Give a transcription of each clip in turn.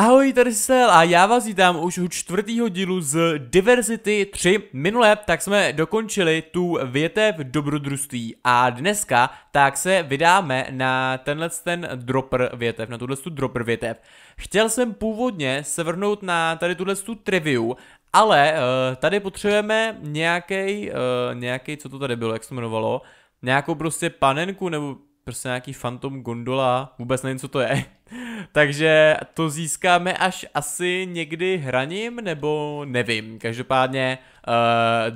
Ahoj, tady Sel a já vás vítám už u čtvrtého dílu z Diversity 3. Minule tak jsme dokončili tu větev dobrodružství a dneska tak se vydáme na tenhle ten dropper větev, na tuhle tu dropper větev. Chtěl jsem původně se vrhnout na tady tuhle tu triviu, ale eh, tady potřebujeme nějaký, eh, nějaký, co to tady bylo, jak se jmenovalo, nějakou prostě panenku nebo prostě nějaký Phantom Gondola, vůbec nevím, co to je. Takže to získáme až asi někdy hraním, nebo nevím. Každopádně uh,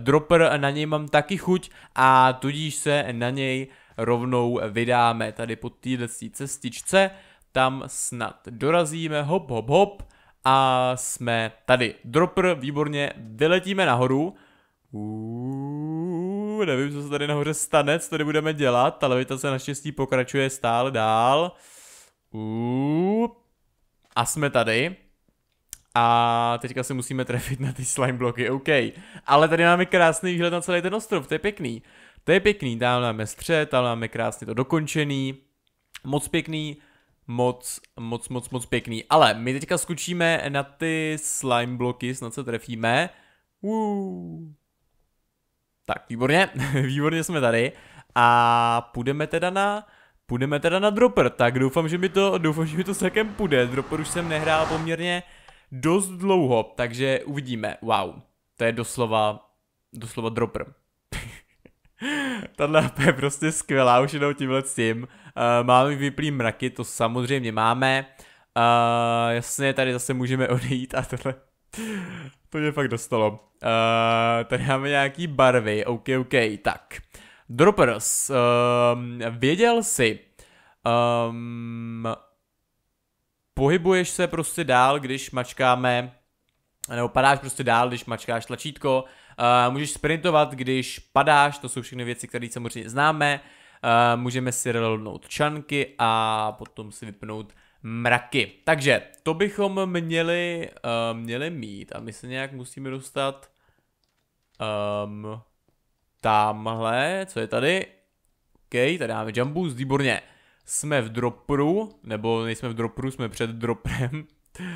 dropper na něj mám taky chuť a tudíž se na něj rovnou vydáme tady po této cestičce. Tam snad dorazíme, hop, hop, hop a jsme tady. Dropper, výborně, vyletíme nahoru. Uuu nevím, co se tady nahoře stane, co tady budeme dělat. Ta se naštěstí pokračuje stále dál. Uuu. a jsme tady. A teďka se musíme trefit na ty slime bloky, OK. Ale tady máme krásný výhled na celý ten ostrov, to je pěkný. To je pěkný, tam máme střed, tam máme krásně to dokončený. Moc pěkný, moc, moc, moc, moc pěkný. Ale my teďka skočíme na ty slime bloky, snad se trefíme. Uuu. Tak, výborně, výborně jsme tady a půjdeme teda na, půjdeme teda na dropper, tak doufám, že mi to, doufám, že mi to celkem půjde, dropper už jsem nehrál poměrně dost dlouho, takže uvidíme, wow, to je doslova, doslova dropper. Tato mapa je prostě skvělá, už jenom tímhle s tím. Uh, máme vyplý mraky, to samozřejmě máme. Uh, jasně, tady zase můžeme odejít a tohle, to mě fakt dostalo. Uh, tady máme nějaký barvy, ok, ok, tak. Droppers, um, ehm, věděl jsi, um, pohybuješ se prostě dál, když mačkáme, nebo padáš prostě dál, když mačkáš tlačítko, uh, můžeš sprintovat, když padáš, to jsou všechny věci, které samozřejmě známe, uh, můžeme si reloadnout čanky a potom si vypnout mraky. Takže to bychom měli, uh, měli mít a my se nějak musíme dostat um, tamhle, co je tady? OK, tady máme jump výborně. Jsme v dropru, nebo nejsme v dropru, jsme před droprem. uh,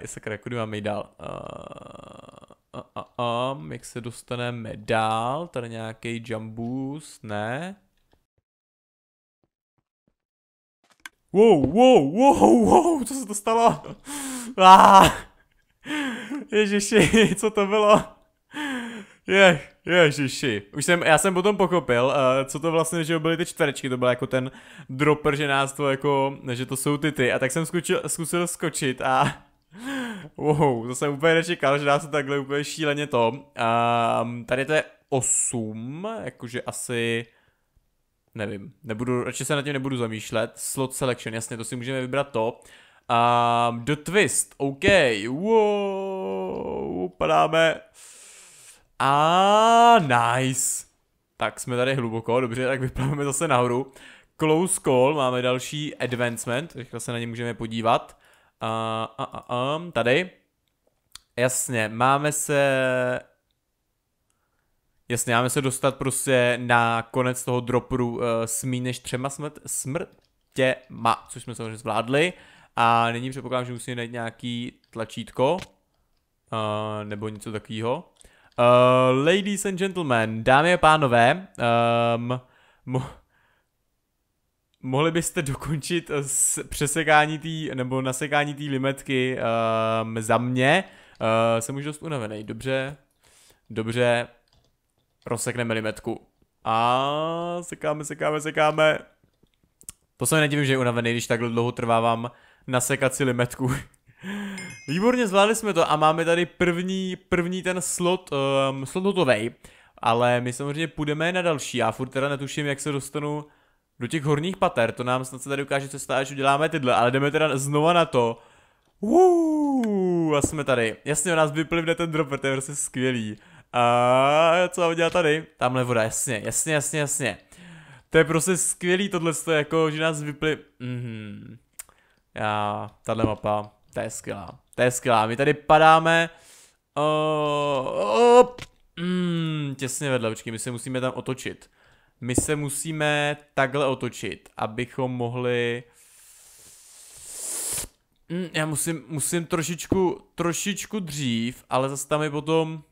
sakra, kudy máme jít dál? Uh, uh, uh, um, jak se dostaneme dál? Tady nějaký jump ne? Wow, wow, wow, wow, co se to stalo? Ah, ježiši, co to bylo? Je, ježiši. Už jsem, já jsem potom pochopil, uh, co to vlastně, že byly ty čtverečky, to byl jako ten dropper, že nás to jako, že to jsou ty ty. A tak jsem skočil, zkusil skočit a wow, to jsem úplně nečekal, že nás to takhle úplně šíleně to. Uh, tady to je 8, jakože asi nevím, nebudu, radši se nad tím nebudu zamýšlet. Slot selection, jasně, to si můžeme vybrat to. Um, ehm, the twist, OK, wow, padáme. A nice. Tak jsme tady hluboko, dobře, tak vypadáme zase nahoru. Close call, máme další advancement, rychle se na ně můžeme podívat. Uh, uh, uh, um, tady. Jasně, máme se Jasně, máme se dostat prostě na konec toho dropru uh, eh, s než třema smrt, smrtěma, což jsme samozřejmě zvládli. A nyní předpokládám, že musíme najít nějaký tlačítko, uh, nebo něco takového. Uh, eh, ladies and gentlemen, dámy a pánové, um, mo- mohli byste dokončit s přesekání tý, nebo nasekání té limetky um, za mě. Uh, jsem už dost unavený, dobře, dobře, rozsekneme limetku. A sekáme, sekáme, sekáme. To se nedivím, že je unavený, když takhle dlouho trvávám na sekaci limetku. Výborně, zvládli jsme to a máme tady první, první ten slot, um, slot hotovej. Ale my samozřejmě půjdeme na další, já furt teda netuším, jak se dostanu do těch horních pater, to nám snad se tady ukáže cesta, až uděláme tyhle, ale jdeme teda znova na to. Uuu, a jsme tady. Jasně, o nás vyplivne ten dropper, to je prostě skvělý. A co mám dělat tady? Tamhle voda, jasně, jasně, jasně, jasně. To je prostě skvělý tohle, jako, že nás vypli... Mhm. Já, tahle mapa, to je skvělá. To je skvělá, my tady padáme... Oh, mm, těsně vedle, počkej, my se musíme tam otočit. My se musíme takhle otočit, abychom mohli... Mm, já musím, musím trošičku, trošičku dřív, ale zase tam je potom...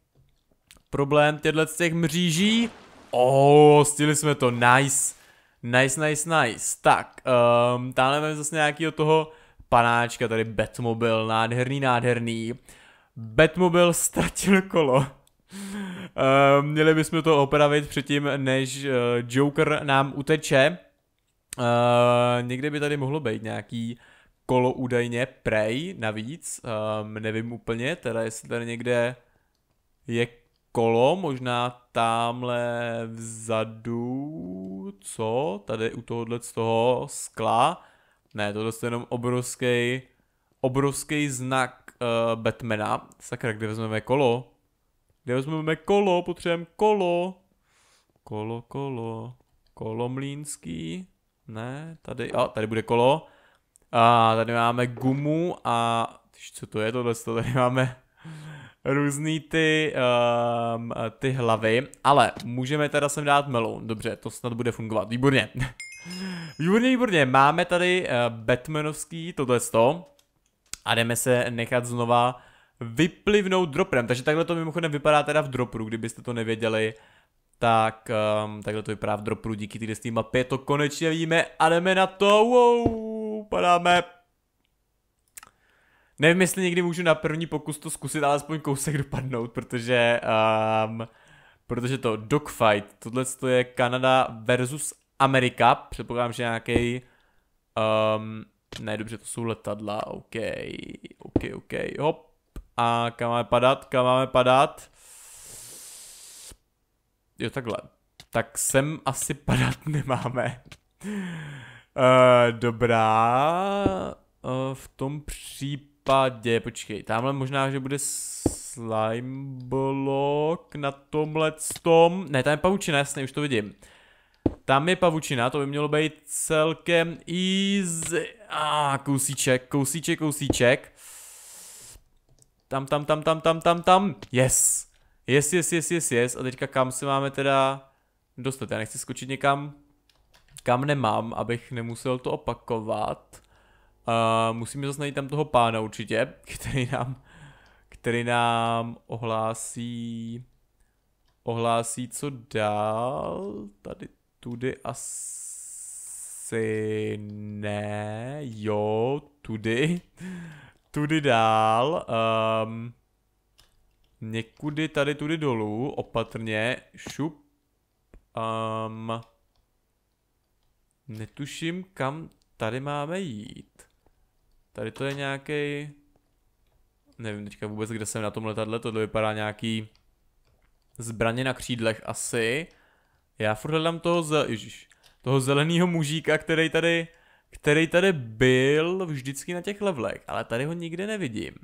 Problém těchto těch mříží. Oh, stili jsme to, nice. Nice, nice, nice. Tak, um, tamhle máme zase nějakého toho panáčka, tady Batmobil, nádherný, nádherný. Batmobil ztratil kolo. Um, měli bychom to opravit předtím, než uh, Joker nám uteče. Uh, někde by tady mohlo být nějaký kolo údajně, prej navíc, um, nevím úplně, teda jestli tady někde je kolo, možná tamhle vzadu, co? Tady u tohohle z toho skla. Ne, to je jenom obrovský, obrovský znak uh, Batmana. Sakra, kde vezmeme kolo? Kde vezmeme kolo? Potřebujeme kolo. Kolo, kolo. Kolo mlínský. Ne, tady, a tady bude kolo. A tady máme gumu a co to je tohle? Tady máme různý ty, um, ty hlavy, ale můžeme teda sem dát meloun, dobře, to snad bude fungovat, výborně. výborně, výborně, máme tady uh, Batmanovský, tohle je to, a jdeme se nechat znova vyplivnout dropem, takže takhle to mimochodem vypadá teda v dropru, kdybyste to nevěděli, tak um, takhle to vypadá v dropru, díky téhle mapě to konečně víme a jdeme na to, wow, padáme, Nevím, jestli někdy můžu na první pokus to zkusit, ale kousek dopadnout, protože, um, protože to dogfight, tohle to je Kanada versus Amerika, předpokládám, že nějaký um, ehm, ne, dobře, to jsou letadla, OK, OK, OK, hop, a kam máme padat, kam máme padat, jo, takhle, tak sem asi padat nemáme. Uh, dobrá, uh, v tom případě případě, počkej, tamhle možná, že bude slime block na tomhle tom, ne, tam je pavučina, jasně, už to vidím. Tam je pavučina, to by mělo být celkem easy, a ah, kousíček, kousíček, kousíček. Tam, tam, tam, tam, tam, tam, tam, yes. Yes, yes, yes, yes, yes. A teďka kam se máme teda dostat? Já nechci skočit někam, kam nemám, abych nemusel to opakovat. Uh, musíme zase najít tam toho pána určitě, který nám, který nám ohlásí, ohlásí co dál, tady tudy asi ne, jo, tudy, tudy dál, um, někudy tady tudy dolů, opatrně, šup, um, netuším kam tady máme jít. Tady to je nějaký. Nevím teďka vůbec, kde jsem na tom letadle, tohle vypadá nějaký zbraně na křídlech asi. Já furt hledám toho, ze... Ježiš, toho zeleného mužíka, který tady, který tady byl vždycky na těch levlech, ale tady ho nikde nevidím.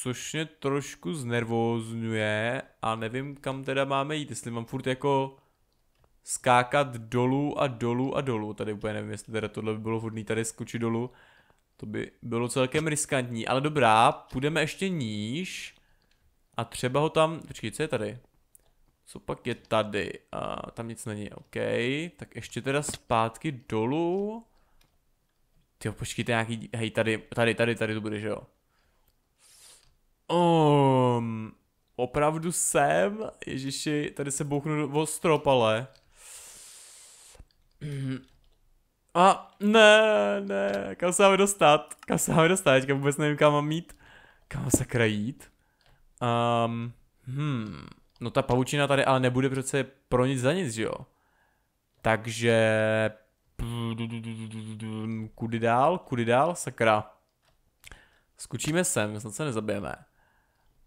Což mě trošku znervózňuje a nevím, kam teda máme jít, jestli mám furt jako skákat dolů a dolů a dolů. Tady úplně nevím, jestli teda tohle by bylo vhodné tady skočit dolů. To by bylo celkem riskantní, ale dobrá, půjdeme ještě níž. A třeba ho tam, počkej, co je tady? Co pak je tady? A, tam nic není, ok. Tak ještě teda zpátky dolů. Ty počkejte nějaký, hej, tady, tady, tady, tady to bude, že jo? Um, opravdu jsem? Ježiši, tady se bouchnu o strop, ale... A ne, ne, kam se máme dostat? Kam se máme dostat? Teďka vůbec nevím, kam mám mít. Kam mám se jít? Um, ehm, hmm, no ta pavučina tady ale nebude přece pro nic za nic, že jo? Takže... Kudy dál, kudy dál, sakra. Skučíme sem, snad se nezabijeme.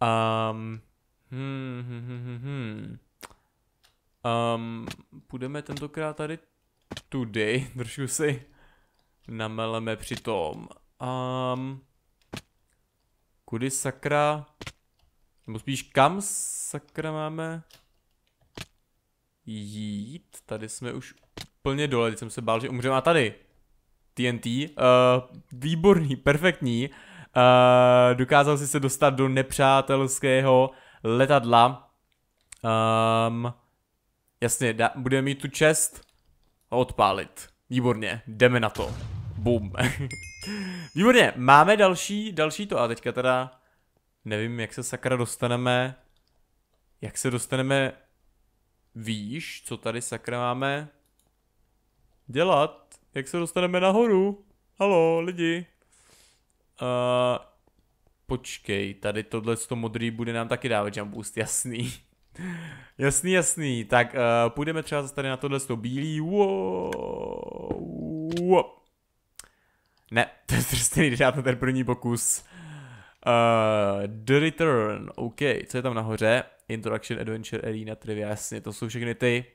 Um, hmm, hmm, hmm, hmm. Um, půjdeme tentokrát tady tudy, trošku si nameleme při tom. Um, kudy sakra, nebo spíš kam sakra máme jít? Tady jsme už úplně dole, teď jsem se bál, že umřeme. A tady, TNT, uh, eh, výborný, perfektní. Uh, dokázal si se dostat do nepřátelského letadla. Um, jasně, da, budeme mít tu čest a odpálit. Výborně, jdeme na to. Bum. Výborně, máme další, další to a teďka teda nevím, jak se sakra dostaneme, jak se dostaneme výš, co tady sakra máme dělat, jak se dostaneme nahoru. Halo, lidi. Uh, počkej, tady tohle modrý bude nám taky dávat jump boost, jasný. Jasný, jasný. Tak uh, půjdeme třeba zase tady na tohle to bílý. Wow. wow. Ne, to je stejný, když na ten první pokus. Uh, The Return, OK, co je tam nahoře? Introduction, Adventure, Arena, Trivia, jasně, to jsou všechny ty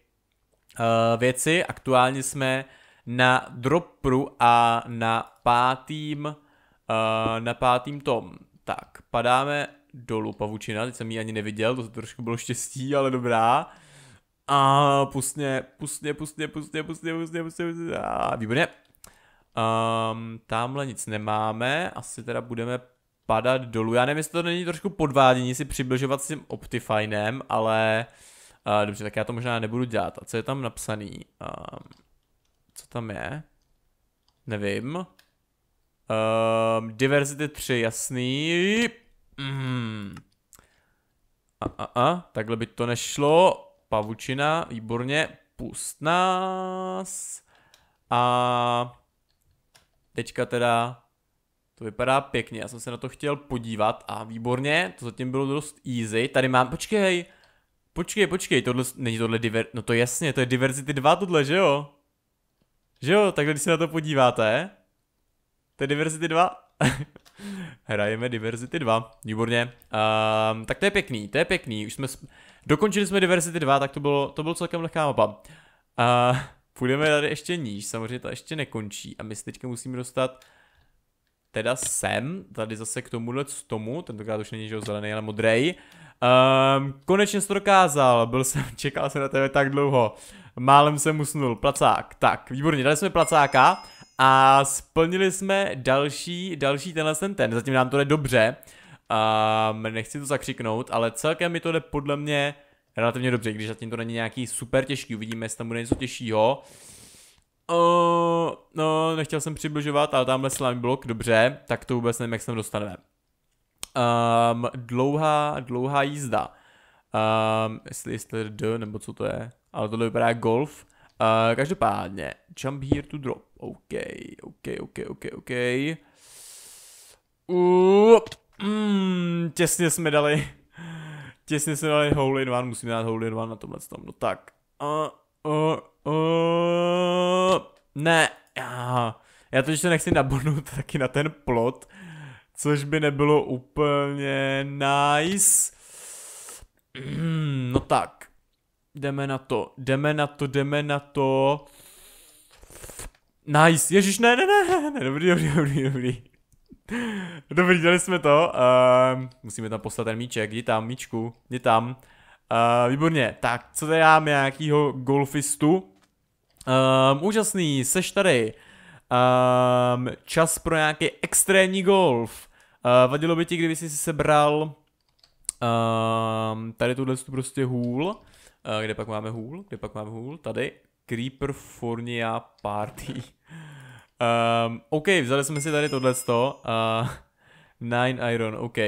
uh, věci. Aktuálně jsme na dropru a na pátým, uh, na pátým tom. Tak, padáme dolů pavučina, teď jsem ji ani neviděl, to trošku bylo štěstí, ale dobrá. A pustně, pustně, pustně, pustně, pustně, pustně, pustně, pustně, a výborně. Um, tamhle nic nemáme, asi teda budeme padat dolů. Já nevím, jestli to není trošku podvádění si přibližovat s tím Optifinem, ale uh, dobře, tak já to možná nebudu dělat. A co je tam napsaný? Um, co tam je? Nevím. Um, Diversity 3, jasný. Mm. A, a, a, takhle by to nešlo. Pavučina, výborně, pust nás. A teďka teda to vypadá pěkně, já jsem se na to chtěl podívat a výborně, to zatím bylo dost easy. Tady mám, počkej, počkej, počkej, tohle, není tohle diver, no to jasně, to je diverzity 2 tohle, že jo? Že jo, takhle když se na to podíváte, to je diverzity 2. Hrajeme Diversity 2, výborně. Um, tak to je pěkný, to je pěkný. Už jsme dokončili jsme Diversity 2, tak to bylo, to bylo celkem lehká mapa. Uh, půjdeme tady ještě níž, samozřejmě ta ještě nekončí a my se teďka musíme dostat teda sem, tady zase k tomuhle tomu, tentokrát už není že zelený, ale modrej. Um, konečně jsi to dokázal, byl jsem, čekal jsem na tebe tak dlouho. Málem jsem usnul, placák, tak, výborně, dali jsme placáka a splnili jsme další, další tenhle ten ten. Zatím nám to jde dobře. Um, nechci to zakřiknout, ale celkem mi to jde podle mě relativně dobře, když zatím to není nějaký super těžký. Uvidíme, jestli tam bude něco těžšího. Uh, no, nechtěl jsem přibližovat, ale tamhle slime blok, dobře, tak to vůbec nevím, jak se tam dostaneme. Um, dlouhá, dlouhá jízda. Um, jestli, jestli D, nebo co to je, ale tohle vypadá jak golf. Uh, každopádně, jump here to drop. OK, OK, OK, OK, OK. Up. Mm, těsně jsme dali. Těsně jsme dali hole in one, musíme dát hole in one na tomhle tom. No tak. Uh, uh, uh, ne. Já, já to, že nechci nabodnout taky na ten plot, což by nebylo úplně nice. Mm, no tak. Jdeme na to, jdeme na to, jdeme na to. Nice, ježiš, ne, ne, ne, ne, dobrý, dobrý, dobrý, dobrý. Dobrý, dali jsme to. Uh, musíme tam poslat ten míček, jdi tam, míčku, jdi tam. Uh, výborně, tak co tady mám nějakýho golfistu? Um, úžasný, seš tady. Um, čas pro nějaký extrémní golf. Uh, vadilo by ti, kdyby jsi si sebral um, tady tuhle tu prostě hůl Eh, kde pak máme hůl, kde pak máme hůl, tady Creeper Furnia Party. Um, OK, vzali jsme si tady tohleto. Uh, Nine Iron, OK.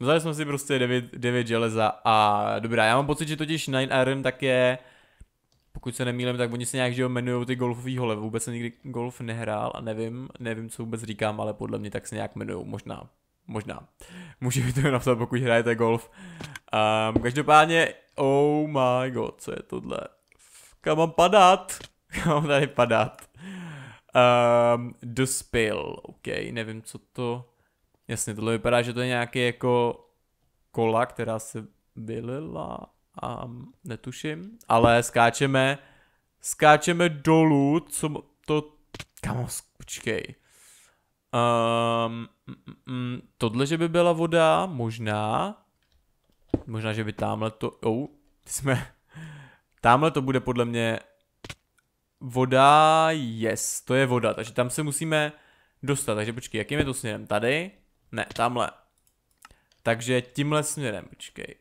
Vzali jsme si prostě 9, 9 železa a dobrá, já mám pocit, že totiž Nine Iron tak je, pokud se nemýlím, tak oni se nějak že jmenují ty golfový hole, vůbec jsem nikdy golf nehrál a nevím, nevím, co vůbec říkám, ale podle mě tak se nějak jmenují, možná, možná. Můžete mi to napsat, pokud hrajete golf. Um, každopádně Oh my god, co je tohle? Kam mám padat? Kam mám tady padat? Um, ehm, the Spill, ok, nevím co to... Jasně, tohle vypadá, že to je nějaký jako kola, která se vylila a um, netuším, ale skáčeme, skáčeme dolů, co to, kamo, počkej. Um, mm, tohle, že by byla voda, možná, Možná, že by tamhle to... Oh, jsme... Tamhle to bude podle mě... Voda, yes, to je voda, takže tam se musíme dostat. Takže počkej, jakým je to směrem? Tady? Ne, tamhle. Takže tímhle směrem, počkej.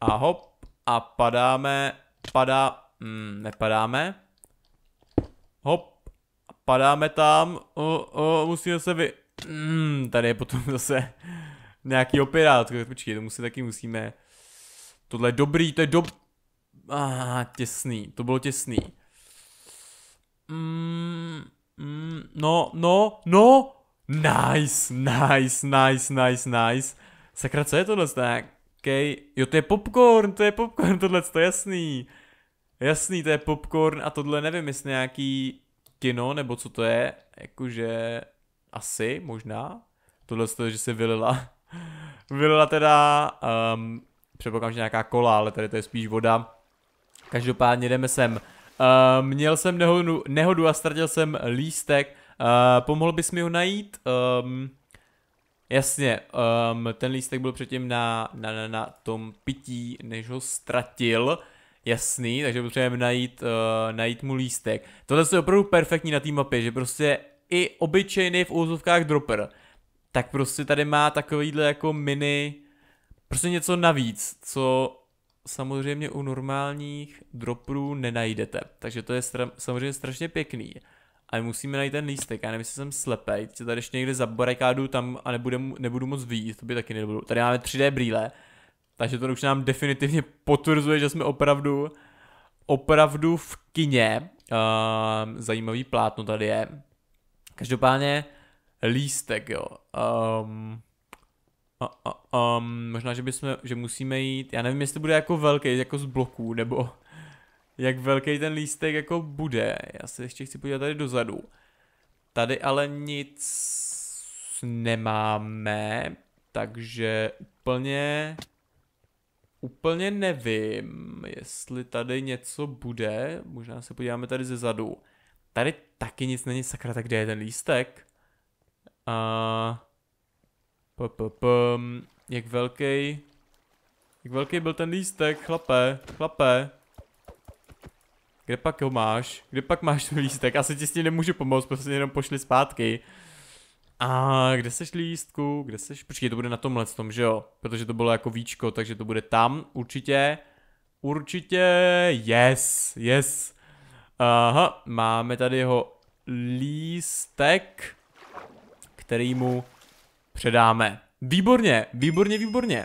A hop, a padáme, padá, mm, nepadáme. Hop, padáme tam, o, o, musíme se vy... Mm, tady je potom zase nějaký pirátka. Počkej, to musí taky musíme... Tohle je dobrý, to je dob... Ah, těsný, to bylo těsný. Mm, mm, no, no, no! Nice, nice, nice, nice, nice. Sakra, co je tohle? Tak, okay. Jo, to je popcorn, to je popcorn, tohle to je jasný. Jasný, to je popcorn a tohle nevím, jestli nějaký kino, nebo co to je, jakože asi, možná. Tohle to je, že se vylila. Vylila teda, um, ehm, předpokládám, že nějaká kola, ale tady to je spíš voda. Každopádně jdeme sem. Um, měl jsem nehodu, nehodu a ztratil jsem lístek. Uh, pomohl bys mi ho najít? Um, jasně, um, ten lístek byl předtím na, na, na, na tom pití, než ho ztratil. Jasný, takže potřebujeme najít, uh, najít mu lístek. Tohle je opravdu perfektní na té mapě, že prostě i obyčejný v úzovkách dropper tak prostě tady má takovýhle jako mini, prostě něco navíc, co samozřejmě u normálních droprů nenajdete. Takže to je stra- samozřejmě strašně pěkný. A musíme najít ten lístek, já nevím, jestli jsem slepej, se tady ještě někde zabarikádu tam a nebudu, nebudu moc vidět, to by taky nebudu. Tady máme 3D brýle, takže to už nám definitivně potvrzuje, že jsme opravdu, opravdu v kině. Uh, zajímavý plátno tady je. Každopádně lístek, jo. Um, a, a, um, možná, že bychom, že musíme jít, já nevím, jestli bude jako velký, jako z bloků, nebo jak velký ten lístek jako bude. Já se ještě chci podívat tady dozadu. Tady ale nic nemáme, takže úplně, úplně nevím, jestli tady něco bude. Možná se podíváme tady ze zadu. Tady taky nic není sakra, tak kde je ten lístek? A... P -p -p jak velký? Jak velký byl ten lístek, chlape, chlape. Kde pak ho máš? Kde pak máš ten lístek? Asi ti s tím nemůžu pomoct, prostě jenom pošli zpátky. A kde seš lístku? Kde seš? Počkej, to bude na tomhle tom, že jo? Protože to bylo jako víčko, takže to bude tam, určitě. Určitě, yes, yes. Aha, máme tady jeho lístek který mu předáme. Výborně, výborně, výborně.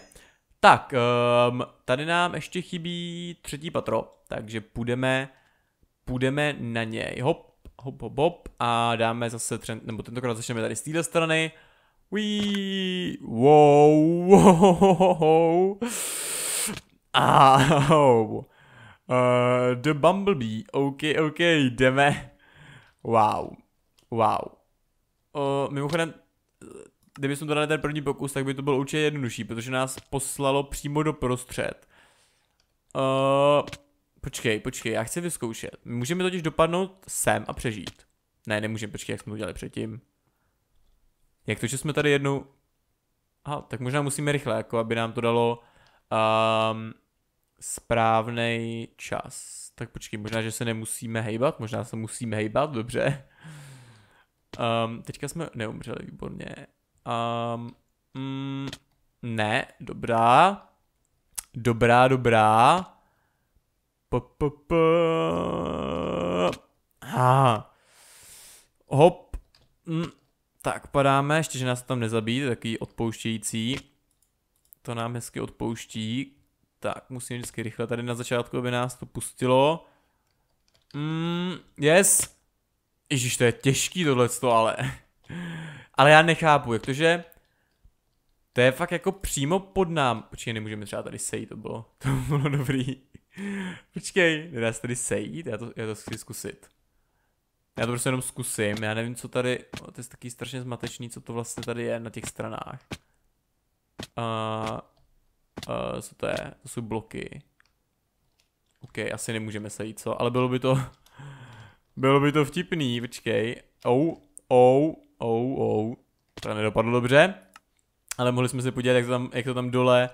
Tak, um, tady nám ještě chybí třetí patro, takže půjdeme, půjdeme na něj. Hop, hop, hop, hop a dáme zase, tře- nebo tentokrát začneme tady z téhle strany. Wee, wow, wow, wow, wow. uh, The Bumblebee, ok, ok, jdeme. Wow, wow mimochodem, kdyby jsme to dali ten první pokus, tak by to bylo určitě jednodušší, protože nás poslalo přímo do prostřed. Uh, počkej, počkej, já chci vyzkoušet. Můžeme totiž dopadnout sem a přežít. Ne, nemůžeme, počkej, jak jsme to dělali předtím. Jak to, že jsme tady jednou... Aha, tak možná musíme rychle, jako aby nám to dalo um, správný čas. Tak počkej, možná, že se nemusíme hejbat, možná se musíme hejbat, dobře. Um, teďka jsme neumřeli, výborně. Um, mm, ne, dobrá. Dobrá, dobrá. Pa, pa, pa. Ha. Hop. Mm. Tak, padáme, ještě, že nás tam to je takový odpouštějící. To nám hezky odpouští. Tak, musím vždycky rychle tady na začátku, aby nás to pustilo. Mm, yes. Ježíš, to je těžký tohleto, ale... ale já nechápu, jak to, že... To je fakt jako přímo pod nám. Počkej, nemůžeme třeba tady sejít, to bylo, to bylo dobrý. Počkej, nedá se tady sejít, já to, já to chci zkusit. Já to prostě jenom zkusím, já nevím, co tady, o, no, to je taky strašně zmatečný, co to vlastně tady je na těch stranách. Uh, uh, co to je? To jsou bloky. OK, asi nemůžeme sejít, co? Ale bylo by to, bylo by to vtipný, počkej. Ou, ou, ou, ou. To nedopadlo dobře. Ale mohli jsme se podívat, jak to tam, jak to tam dole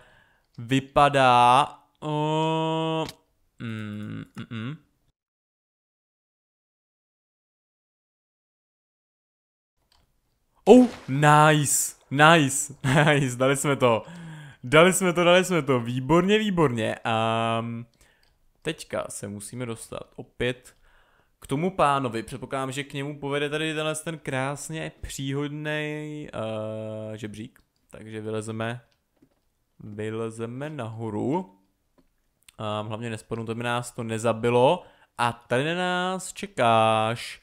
vypadá. Uh, mm, mm, mm. Oh, nice, nice, nice, dali jsme to. Dali jsme to, dali jsme to, výborně, výborně. A um, ehm, teďka se musíme dostat opět k tomu pánovi, předpokládám, že k němu povede tady tenhle ten krásně příhodný uh, eh, žebřík. Takže vylezeme, vylezeme nahoru. Um, hlavně nespadnu, to by nás to nezabilo. A tady na nás čekáš.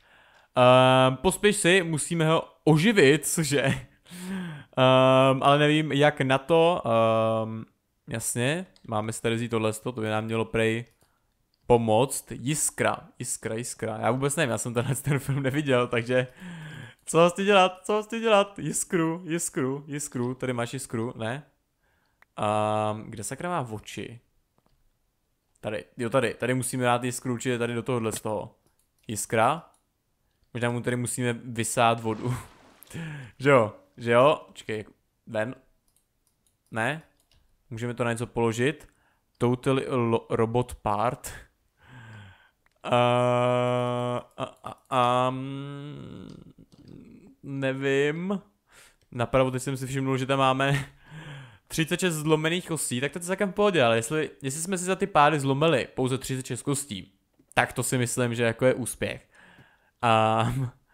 Um, pospěš si, musíme ho oživit, cože? Um, ale nevím, jak na to. Um, jasně, máme si tady vzít tohle, to by nám mělo prej pomoct Jiskra. Jiskra, Jiskra. Já vůbec nevím, já jsem tenhle ten film neviděl, takže co mám dělat, co mám dělat? Jiskru, Jiskru, Jiskru, tady máš Jiskru, ne? Um, kde sakra má oči? Tady, jo tady, tady musíme dát Jiskru určitě tady do tohohle z toho. Jiskra? Možná mu tady musíme vysát vodu. že jo, že jo? Čekej, ven. Ne? Můžeme to na něco položit. Totally robot part. Eh, a, a, a, mm, nevím. Napravo teď jsem si všiml, že tam máme 36 zlomených kostí, tak to je celkem v pohodě, ale jestli, jestli jsme si za ty pády zlomili pouze 36 kostí, tak to si myslím, že jako je úspěch. A,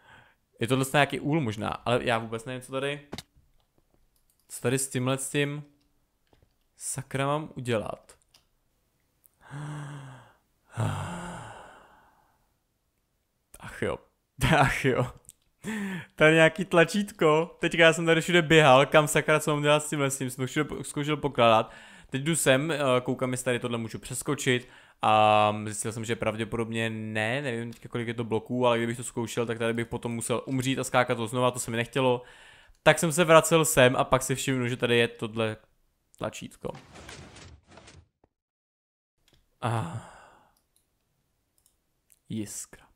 je to dost nějaký úl možná, ale já vůbec nevím, co tady... Co tady s tímhle s tím... Sakra mám udělat. jo. Ach jo. Tady nějaký tlačítko. Teďka já jsem tady všude běhal, kam sakra, co mám dělat s tím s jsem všude zkoušel pokládat. Teď jdu sem, eh, koukám, jestli tady tohle můžu přeskočit a zjistil jsem, že pravděpodobně ne, nevím teďka kolik je to bloků, ale kdybych to zkoušel, tak tady bych potom musel umřít a skákat to znova, to se mi nechtělo. Tak jsem se vracel sem a pak si všimnu, že tady je tohle tlačítko. Ah. Jiskra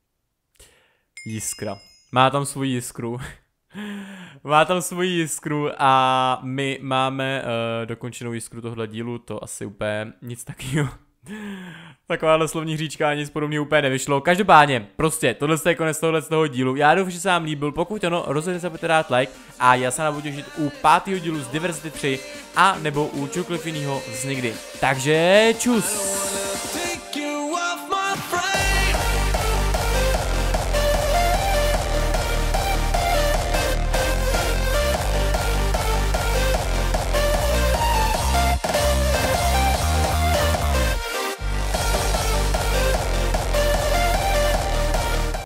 jiskra. Má tam svůj jiskru. Má tam svoji jiskru a my máme uh, dokončenou jiskru tohle dílu, to asi úplně nic takového. Takováhle slovní hříčka nic podobně úplně nevyšlo. Každopádně, prostě, tohle je konec tohle z toho dílu. Já doufám, že se vám líbil, pokud ano, rozhodně budete dát like a já se budu těšit u pátého dílu z Diversity 3 a nebo u čokoliv jiného z nikdy. Takže čus!